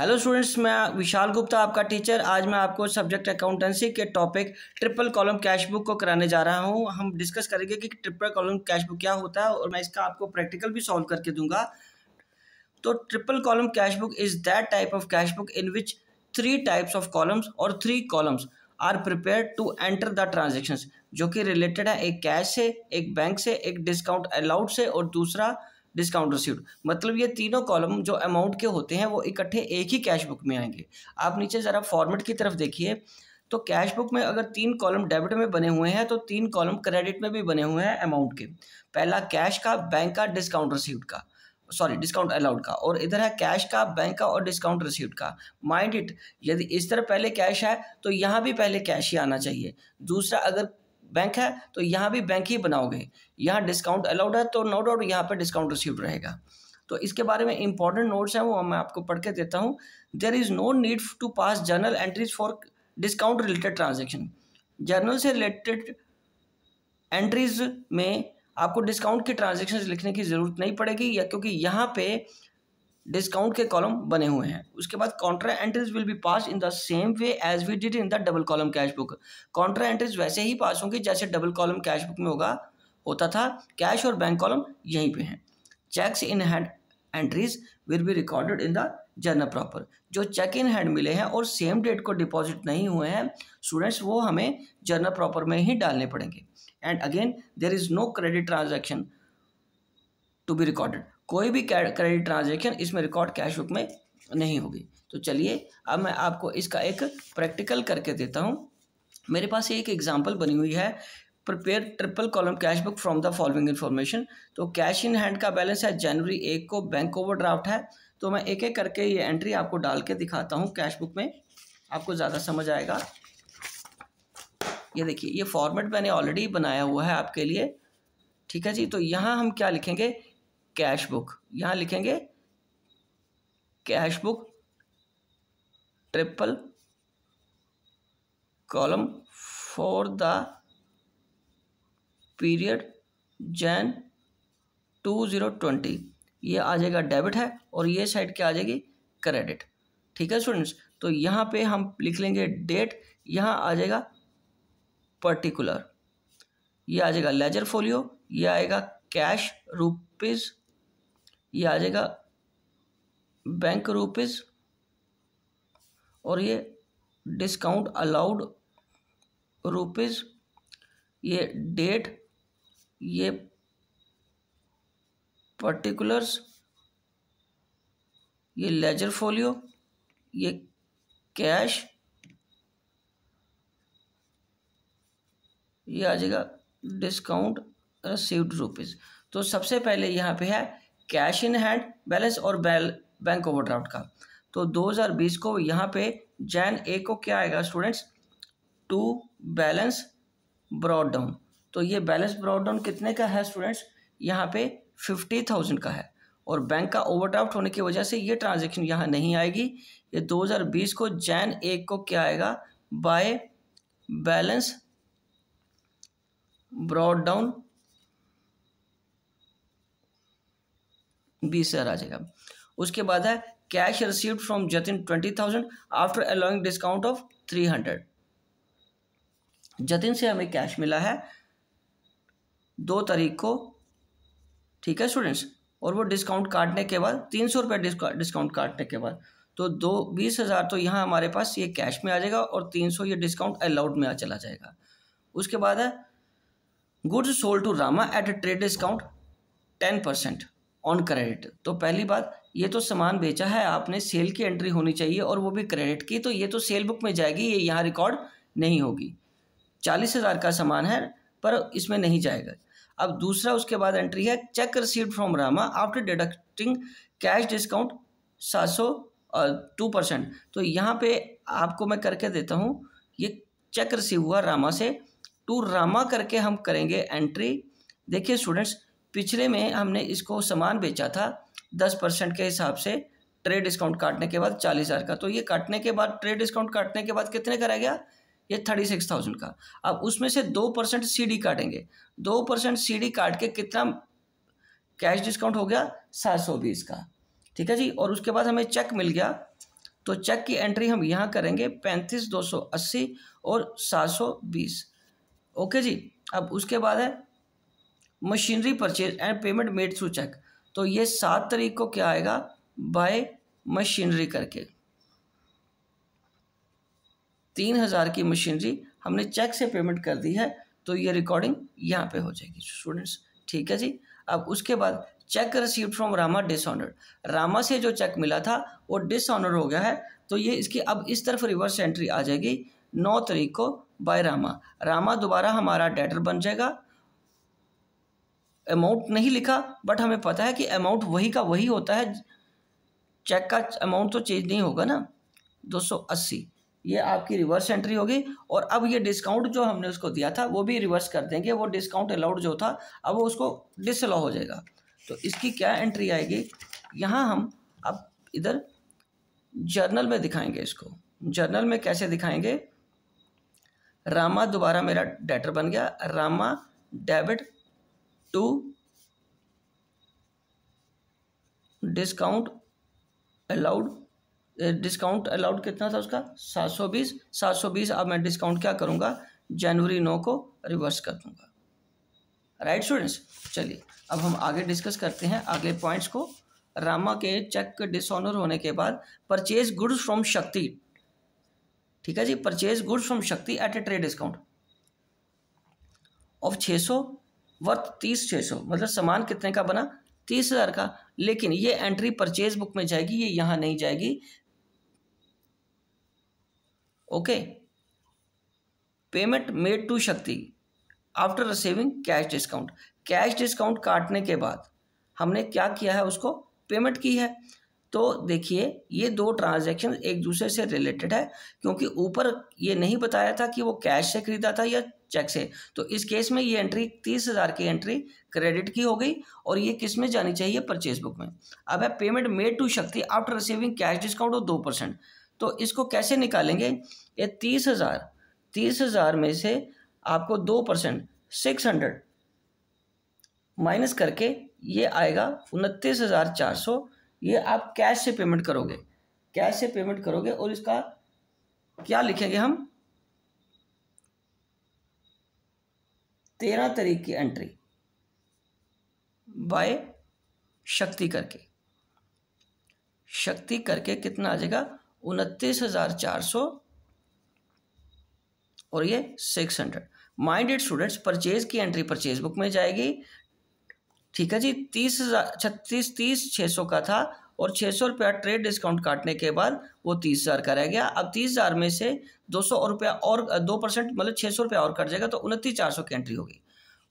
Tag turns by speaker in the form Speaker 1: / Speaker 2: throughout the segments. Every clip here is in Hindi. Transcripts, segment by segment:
Speaker 1: हेलो स्टूडेंट्स मैं विशाल गुप्ता आपका टीचर आज मैं आपको सब्जेक्ट अकाउंटेंसी के topic triple column cash book को कराने जा रहा हूं हम डिस्कस करेंगे कि ट्रिपल कॉलम कैश बुक क्या होता है और मैं इसका आपको प्रैक्टिकल भी सॉल्व करके दूंगा तो triple column cash book is that type of cash book in which three types of columns और three columns are prepare to enter the transactions जो कि रिलेटेड है एक कैश से एक बैंक से एक डिस्काउंट अलाउड से और दूसरा डिस्काउंट रिसीव मतलब ये तीनों कॉलम जो अमाउंट के होते हैं वो इकट्ठे एक ही कैश बुक में आएंगे आप नीचे ज़रा फॉर्मेट की तरफ देखिए तो कैश बुक में अगर तीन कॉलम डेबिट में बने हुए हैं तो तीन कॉलम क्रेडिट में भी बने हुए हैं अमाउंट के पहला कैश का बैंक का डिस्काउंट रिसीव्ड का सॉरी डिस्काउंट अलाउड का और इधर है कैश का बैंक का और डिस्काउंट रिसीव्ड का माइंड इट यदि इस तरह पहले कैश है तो यहाँ भी पहले कैश ही आना चाहिए दूसरा अगर बैंक है तो यहाँ भी बैंक ही बनाओगे यहाँ डिस्काउंट अलाउड है तो नो डाउट यहाँ पर डिस्काउंट रिसीव रहेगा तो इसके बारे में इंपॉर्टेंट नोट्स हैं वो मैं आपको पढ़ के देता हूँ there is no need to pass journal entries for discount related transaction journal से रिलेटेड एंट्रीज में आपको डिस्काउंट की ट्रांजेक्शन लिखने की ज़रूरत नहीं पड़ेगी या क्योंकि यहाँ पे डिस्काउंट के कॉलम बने हुए हैं उसके बाद contra entries will be pass in the same way as we did in the double column cash book contra entries वैसे ही पास होंगी जैसे डबल कॉलम कैश बुक में होगा होता था कैश और बैंक कॉलम यहीं पे हैं cheques in hand entries will be recorded in the journal proper जो चेक इन हैंड मिले हैं और सेम डेट को डिपॉजिट नहीं हुए हैं स्टूडेंट्स वो हमें जर्नल प्रॉपर में ही डालने पड़ेंगे and again there is no credit transaction to be recorded कोई भी क्रेडिट ट्रांजेक्शन इसमें रिकॉर्ड कैश बुक में नहीं होगी तो चलिए अब मैं आपको इसका एक प्रैक्टिकल करके देता हूँ मेरे पास एक एग्जाम्पल बनी हुई है prepare triple column cash book from the following information तो कैश इन हैंड का बैलेंस है जनवरी एक को बैंक ड्राफ्ट है तो मैं एक एक करके ये एंट्री आपको डाल के दिखाता हूँ कैश बुक में आपको ज़्यादा समझ आएगा ये देखिए ये फॉर्मेट मैंने ऑलरेडी बनाया हुआ है आपके लिए ठीक है जी तो यहाँ हम क्या लिखेंगे कैश बुक यहाँ लिखेंगे cash book triple column for the period Jan two zero twenty ये आ जाएगा डेबिट है और ये साइड क्या आ जाएगी क्रेडिट ठीक है स्टूडेंट्स तो यहाँ पे हम लिख लेंगे डेट यहाँ आ जाएगा पर्टिकुलर ये आ जाएगा लेजर फोलियो ये आएगा कैश रुपीज़ ये आ जाएगा बैंक रूपीज़ और ये डिस्काउंट अलाउड रूपीज़ ये डेट ये पर्टिकुलर्स ये लेजर फोलियो ये कैश ये आ जाएगा डिस्काउंट रिसीव्ड रुपीज़ तो सबसे पहले यहाँ पे है कैश इन हैंड बैलेंस और बैल बैंक ओवरड्राफ्ट का तो 2020 को यहाँ पे जैन ए को क्या आएगा students to balance brought down तो ये बैलेंस ब्रॉड डाउन कितने का है स्टूडेंट्स यहाँ पे फिफ्टी थाउजेंड का है और बैंक का ओवरड्राफ्ट होने की वजह से ये ट्रांजेक्शन यहाँ नहीं आएगी ये 2020 को जैन ए को क्या आएगा बाय बैलेंस ब्रॉड डाउन बीस हज़ार आ जाएगा उसके बाद है cash receive from Jatin twenty thousand after allowing discount of three hundred Jatin से हमें कैश मिला है दो तारीख को ठीक है स्टूडेंट्स और वो डिस्काउंट काटने के बाद तीन सौ रुपये डिस्काउंट काटने के बाद तो दो बीस हज़ार तो यहाँ हमारे पास ये कैश में आ जाएगा और तीन सौ ये डिस्काउंट अलाउड में आ चला जाएगा उसके बाद है goods sold to Rama at a trade discount ten percent on credit तो पहली बात ये तो सामान बेचा है आपने सेल की एंट्री होनी चाहिए और वो भी क्रेडिट की तो ये तो सेल बुक में जाएगी ये यहाँ रिकॉर्ड नहीं होगी चालीस हज़ार का सामान है पर इसमें नहीं जाएगा अब दूसरा उसके बाद एंट्री है cheque receive from Rama after deducting cash discount सात सौ टू परसेंट तो यहाँ पे आपको मैं करके देता हूँ ये चेक रिसीव हुआ रामा से टू रामा करके हम करेंगे एंट्री देखिए स्टूडेंट्स पिछले में हमने इसको सामान बेचा था दस परसेंट के हिसाब से ट्रेड डिस्काउंट काटने के बाद चालीस हज़ार का तो ये काटने के बाद ट्रेड डिस्काउंट काटने के बाद कितने का रह गया ये थर्टी सिक्स थाउजेंड का अब उसमें से दो परसेंट सी डी काटेंगे दो परसेंट सी डी काट के कितना कैश डिस्काउंट हो गया सात सौ बीस का ठीक है जी और उसके बाद हमें चेक मिल गया तो चेक की एंट्री हम यहाँ करेंगे पैंतीस दो सौ अस्सी और सात सौ बीस ओके जी अब उसके बाद है machinery purchase and payment made through cheque तो ये सात तारीख को क्या आएगा बाय मशीनरी करके तीन हज़ार की मशीनरी हमने चेक से पेमेंट कर दी है तो ये रिकॉर्डिंग यहाँ पे हो जाएगी स्टूडेंट्स ठीक है जी अब उसके बाद cheque receive from Rama dishonoured Rama से जो चेक मिला था वो डिसऑनर हो गया है तो ये इसकी अब इस तरफ रिवर्स एंट्री आ जाएगी नौ तारीख को बाय रामा रामा दोबारा हमारा डेटर बन जाएगा अमाउंट नहीं लिखा बट हमें पता है कि अमाउंट वही का वही होता है चेक का अमाउंट तो चेंज नहीं होगा ना दो सौ अस्सी ये आपकी रिवर्स एंट्री होगी और अब ये डिस्काउंट जो हमने उसको दिया था वो भी रिवर्स कर देंगे वो डिस्काउंट अलाउड जो था अब वो उसको डिसअलाउ हो जाएगा तो इसकी क्या एंट्री आएगी यहाँ हम अब इधर जर्नल में दिखाएंगे इसको जर्नल में कैसे दिखाएंगे रामा दोबारा मेरा डेटर बन गया Rama debit to discount allowed discount allowed कितना था उसका सात सौ बीस सात सौ बीस अब मैं डिस्काउंट क्या करूँगा जनवरी नौ को रिवर्स कर दूँगा राइट स्टूडेंट्स चलिए अब हम आगे डिस्कस करते हैं अगले पॉइंट्स को रामा के चेक डिसऑनर होने के बाद परचेज गुड्स फ्रॉम शक्ति ठीक है जी purchase goods from Shakti at a trade discount of सौ वर्थ तीस छः सौ मतलब सामान कितने का बना तीस हज़ार का लेकिन ये एंट्री परचेज बुक में जाएगी ये यहाँ नहीं जाएगी okay payment made to Shakti after receiving cash discount cash discount काटने के बाद हमने क्या किया है उसको पेमेंट की है तो देखिए ये दो ट्रांजैक्शन एक दूसरे से रिलेटेड है क्योंकि ऊपर ये नहीं बताया था कि वो कैश से खरीदा था या चेक से तो इस केस में ये एंट्री तीस हज़ार की एंट्री क्रेडिट की हो गई और ये किस में जानी चाहिए परचेज बुक में अब है payment made to Shakti after receiving cash discount और दो परसेंट तो इसको कैसे निकालेंगे ये तीस हज़ार तीस हज़ार में से आपको दो परसेंट सिक्स हंड्रेड माइनस करके ये आएगा उनतीस हज़ार चार सौ ये आप कैश से पेमेंट करोगे कैश से पेमेंट करोगे और इसका क्या लिखेंगे हम तेरह तारीख की एंट्री बाय शक्ति करके शक्ति करके कितना आ जाएगा उनतीस हजार चार सौ और ये six hundred minded students purchase की एंट्री परचेज बुक में जाएगी ठीक है जी तीस हजार छत्तीस तीस छः सौ का था और छः सौ रुपया ट्रेड डिस्काउंट काटने के बाद वो तीस हज़ार का रह गया अब तीस हज़ार में से दो सौ रुपया और दो परसेंट मतलब छः सौ रुपया और कट जाएगा तो उनतीस चार सौ की एंट्री होगी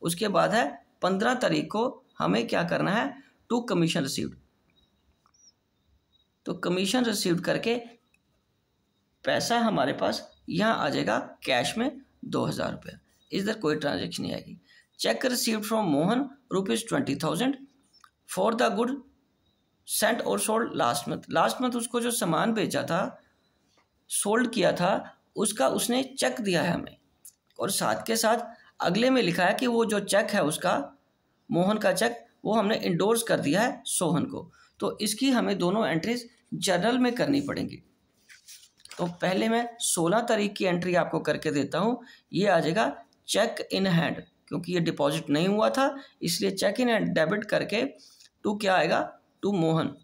Speaker 1: उसके बाद है पंद्रह तारीख को हमें क्या करना है टू कमीशन रिसीव्ड तो कमीशन रिसीव्ड करके पैसा हमारे पास यहाँ आ जाएगा कैश में दो हज़ार रुपये इधर कोई ट्रांजेक्शन नहीं आएगी cheque received from Mohan rupees twenty thousand for the good sent और sold last month last month उसको जो सामान भेजा था सोल्ड किया था उसका उसने चेक दिया है हमें और साथ के साथ अगले में लिखा है कि वो जो चेक है उसका मोहन का चेक वो हमने इंडोर्स कर दिया है सोहन को तो इसकी हमें दोनों एंट्रीज जर्नल में करनी पड़ेंगी तो पहले मैं सोलह तारीख की एंट्री आपको करके देता हूँ ये आ जाएगा चेक इन हैंड क्योंकि ये डिपॉजिट नहीं हुआ था इसलिए चेक इन हैंड डेबिट करके टू क्या आएगा टू मोहन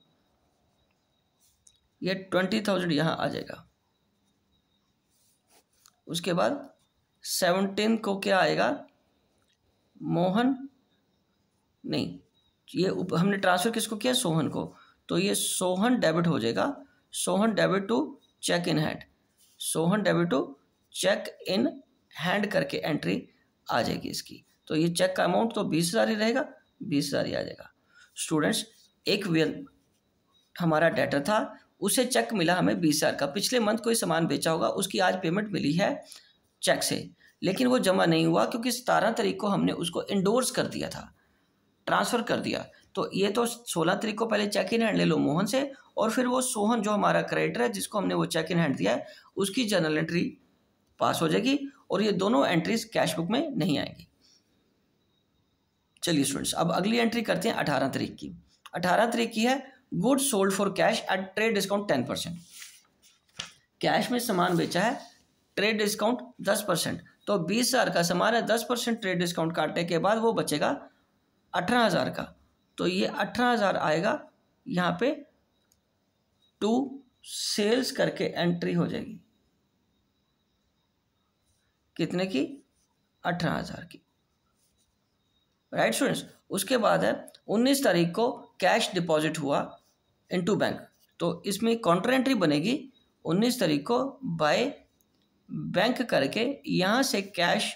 Speaker 1: ये ट्वेंटी थाउजेंड यहाँ आ जाएगा उसके बाद सेवनटीन को क्या आएगा मोहन नहीं ये उप, हमने ट्रांसफ़र किसको किया सोहन को तो ये सोहन डेबिट हो जाएगा Sohan debit to cheque in hand Sohan debit to cheque in hand करके एंट्री आ जाएगी इसकी तो ये चेक का अमाउंट तो बीस हज़ार ही रहेगा बीस हज़ार ही आ जाएगा स्टूडेंट्स एक वेल हमारा डेटर था उसे चेक मिला हमें बीस हज़ार का पिछले मंथ कोई सामान बेचा होगा उसकी आज पेमेंट मिली है चेक से लेकिन वो जमा नहीं हुआ क्योंकि सतारह तारीख को हमने उसको इंडोर्स कर दिया था ट्रांसफ़र कर दिया तो ये तो सोलह तारीख को पहले चेक इन हैंड ले लो मोहन से और फिर वो सोहन जो हमारा क्रेडिटर है जिसको हमने वो चेक इन हैंड दिया है उसकी जर्नल एंट्री पास हो जाएगी और ये दोनों एंट्रीज कैश बुक में नहीं आएंगी चलिए स्टूडेंट्स अब अगली एंट्री करते हैं अठारह तारीख की अठारह तरीक की है good sold for cash at trade discount ten percent cash में सामान बेचा है ट्रेड डिस्काउंट दस परसेंट तो बीस हज़ार का सामान है दस परसेंट ट्रेड डिस्काउंट काटने के बाद वो बचेगा अठारह हज़ार का तो ये अठारह हज़ार आएगा यहाँ पे टू सेल्स करके एंट्री हो जाएगी कितने की अठारह हज़ार की राइट स्टूडेंट्स उसके बाद है उन्नीस तारीख को कैश डिपॉजिट हुआ इनटू बैंक तो इसमें काउंटर एंट्री बनेगी उन्नीस तारीख को बाय बैंक करके यहाँ से कैश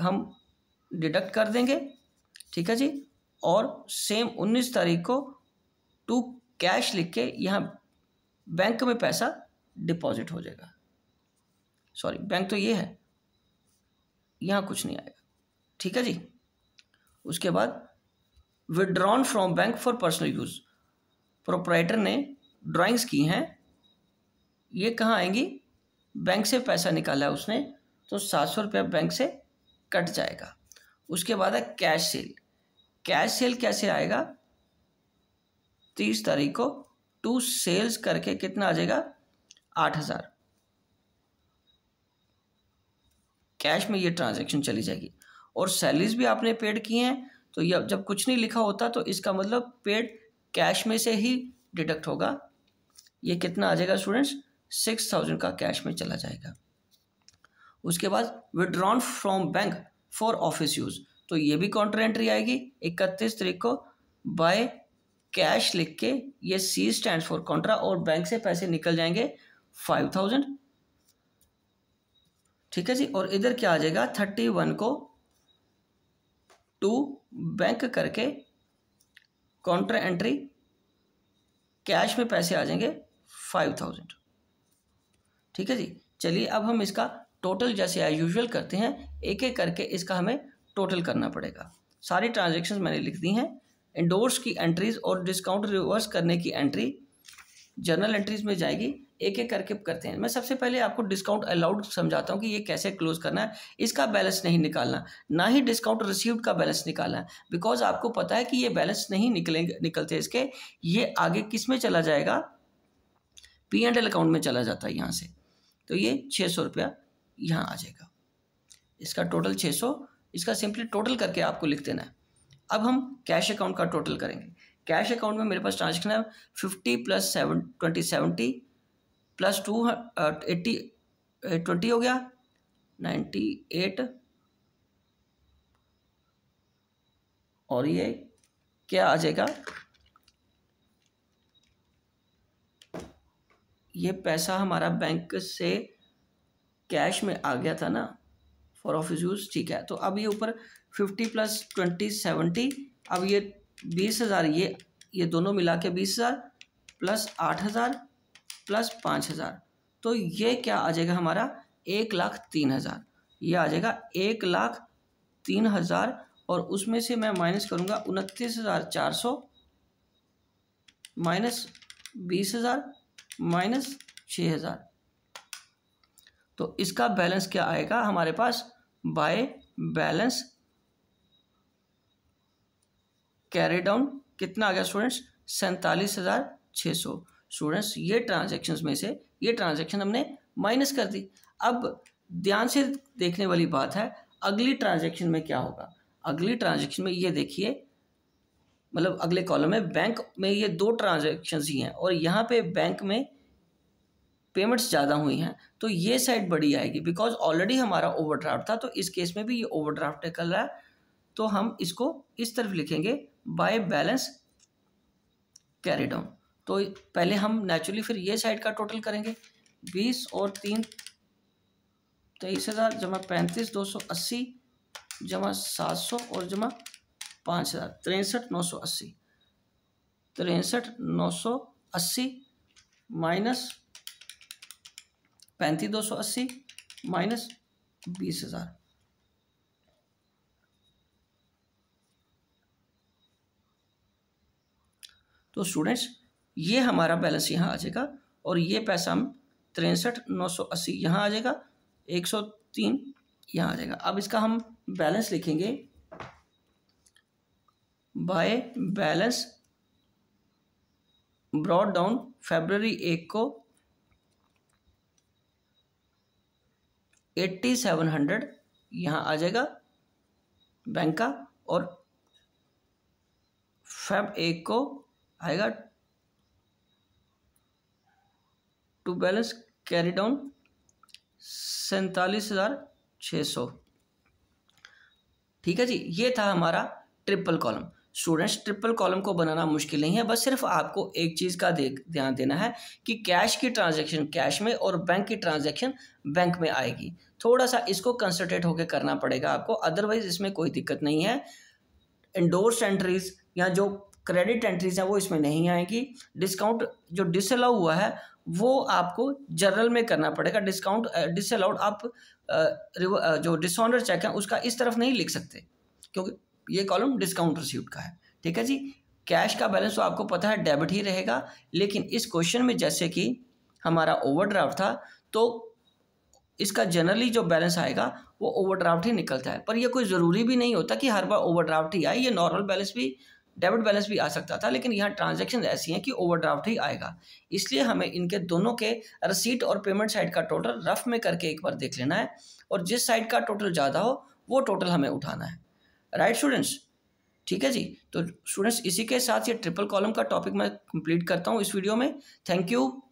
Speaker 1: हम डिडक्ट कर देंगे ठीक है जी और सेम उन्नीस तारीख को टू कैश लिख के यहाँ बैंक में पैसा डिपॉजिट हो जाएगा सॉरी बैंक तो ये है यहाँ कुछ नहीं आएगा ठीक है जी उसके बाद withdrawn from bank for personal use proprietor ने ड्राइंग्स की हैं ये कहाँ आएंगी बैंक से पैसा निकाला है उसने तो सात सौ रुपया बैंक से कट जाएगा उसके बाद है कैश सेल कैश सेल कैसे आएगा तीस तारीख को टू सेल्स करके कितना आ जाएगा आठ हज़ार कैश में ये ट्रांजैक्शन चली जाएगी और सैलरीज भी आपने पेड की हैं तो यह जब कुछ नहीं लिखा होता तो इसका मतलब पेड कैश में से ही डिडक्ट होगा ये कितना आ जाएगा स्टूडेंट्स सिक्स थाउजेंड का कैश में चला जाएगा उसके बाद withdrawn from bank for office use तो ये भी काउंटर एंट्री आएगी इकतीस तरीक को बाय कैश लिख के ये सी स्टैंड फॉर कॉन्ट्रा और बैंक से पैसे निकल जाएंगे फाइव थाउजेंड ठीक है जी और इधर क्या आ जाएगा थर्टी वन को टू बैंक करके काउंटर एंट्री कैश में पैसे आ जाएंगे फाइव थाउजेंड ठीक है जी चलिए अब हम इसका टोटल जैसे आई यूजल करते हैं एक एक करके इसका हमें टोटल करना पड़ेगा सारी ट्रांजेक्शन मैंने लिख दी हैं इंडोर्स की एंट्रीज और डिस्काउंट रिवर्स करने की एंट्री जर्नल एंट्रीज में जाएगी एक एक करके करते हैं मैं सबसे पहले आपको डिस्काउंट अलाउड समझाता हूँ कि ये कैसे क्लोज करना है इसका बैलेंस नहीं निकालना ना ही डिस्काउंट रिसीव्ड का बैलेंस निकालना है बिकॉज आपको पता है कि ये बैलेंस नहीं निकलेंगे निकलते इसके ये आगे किस में चला जाएगा पी एंड एल अकाउंट में चला जाता है यहाँ से तो ये छः सौ रुपया यहाँ आ जाएगा इसका टोटल छः सौ इसका सिंपली टोटल करके आपको लिख देना है अब हम कैश अकाउंट का टोटल करेंगे कैश अकाउंट में मेरे पास ट्रांजेक्शन है fifty plus seven twenty seventy plus two eighty twenty हो गया नाइन्टी एट और ये क्या आ जाएगा ये पैसा हमारा बैंक से कैश में आ गया था ना फॉर ऑफिस यूज़ ठीक है तो अब ये ऊपर फिफ्टी प्लस ट्वेंटी सेवेंटी अब ये बीस हज़ार ये ये दोनों मिला के बीस हज़ार प्लस आठ हज़ार प्लस पाँच हज़ार तो ये क्या आ जाएगा हमारा एक लाख तीन हज़ार ये आ जाएगा एक लाख तीन हज़ार और उसमें से मैं माइनस करूँगा उनतीस हज़ार चार सौ माइनस बीस हज़ार माइनस छः हज़ार तो इसका बैलेंस क्या आएगा हमारे पास बाय बैलेंस कैरी डाउन कितना आ गया स्टूडेंट्स सैंतालीस हज़ार छः सौ स्टूडेंट्स ये ट्रांजेक्शन में से ये ट्रांजेक्शन हमने माइनस कर दी अब ध्यान से देखने वाली बात है अगली ट्रांजेक्शन में क्या होगा अगली ट्रांजेक्शन में ये देखिए मतलब अगले कॉलम में बैंक में ये दो ट्रांजेक्शन ही हैं और यहाँ पे बैंक में पेमेंट्स ज़्यादा हुई हैं तो ये साइड बड़ी आएगी बिकॉज ऑलरेडी हमारा ओवरड्राफ्ट था तो इस केस में भी ये ओवरड्राफ्ट निकल रहा है तो हम इसको इस तरफ लिखेंगे बाय बैलेंस कैरी डाउन तो पहले हम नेचुरली फिर ये साइड का टोटल करेंगे बीस और तीन तेईस हज़ार जमा पैंतीस दो सौ अस्सी जमा सात सौ और जमा पाँच हज़ार तिरसठ नौ सौ अस्सी तिरसठ नौ सौ अस्सी माइनस पैंतीस दो सौ अस्सी माइनस बीस हज़ार तो स्टूडेंट्स ये हमारा बैलेंस यहाँ आ जाएगा और ये पैसा हम तिरसठ नौ सौ अस्सी यहाँ आ जाएगा एक सौ तीन यहाँ आ जाएगा अब इसका हम बैलेंस लिखेंगे by balance brought down February एक को एट्टी सेवन हंड्रेड यहाँ आ जाएगा बैंक का और फेब एक को आएगा टू बैलेंस कैरी डाउन सैतालीस हज़ार छ सौ ठीक है जी ये था हमारा triple column students triple column को बनाना मुश्किल नहीं है बस सिर्फ आपको एक चीज़ का देख ध्यान देना है कि कैश की ट्रांजैक्शन कैश में और बैंक की ट्रांजैक्शन बैंक में आएगी थोड़ा सा इसको कंसनट्रेट होकर करना पड़ेगा आपको अदरवाइज इसमें कोई दिक्कत नहीं है इंडोर्स एंट्रीज या जो क्रेडिट एंट्रीज हैं वो इसमें नहीं आएंगी डिस्काउंट जो डिसअलाउ हुआ है वो आपको जनरल में करना पड़ेगा डिस्काउंट डिसअलाउड आप जो डिसऑनर चेक है उसका इस तरफ नहीं लिख सकते क्योंकि ये कॉलम डिस्काउंट रिसीव्ड का है ठीक है जी कैश का बैलेंस तो आपको पता है डेबिट ही रहेगा लेकिन इस क्वेश्चन में जैसे कि हमारा ओवरड्राफ्ट था तो इसका जनरली जो बैलेंस आएगा वो ओवरड्राफ्ट ही निकलता है पर यह कोई ज़रूरी भी नहीं होता कि हर बार ओवरड्राफ्ट ही आए ये नॉर्मल बैलेंस भी डेबिट बैलेंस भी आ सकता था लेकिन यहाँ ट्रांजेक्शन ऐसी हैं कि ओवरड्राफ्ट ही आएगा इसलिए हमें इनके दोनों के रसीट और पेमेंट साइड का टोटल रफ में करके एक बार देख लेना है और जिस साइड का टोटल ज़्यादा हो वो टोटल हमें उठाना है राइट स्टूडेंट्स ठीक है जी तो स्टूडेंट्स इसी के साथ ये ट्रिपल कॉलम का टॉपिक मैं कंप्लीट करता हूँ इस वीडियो में थैंक यू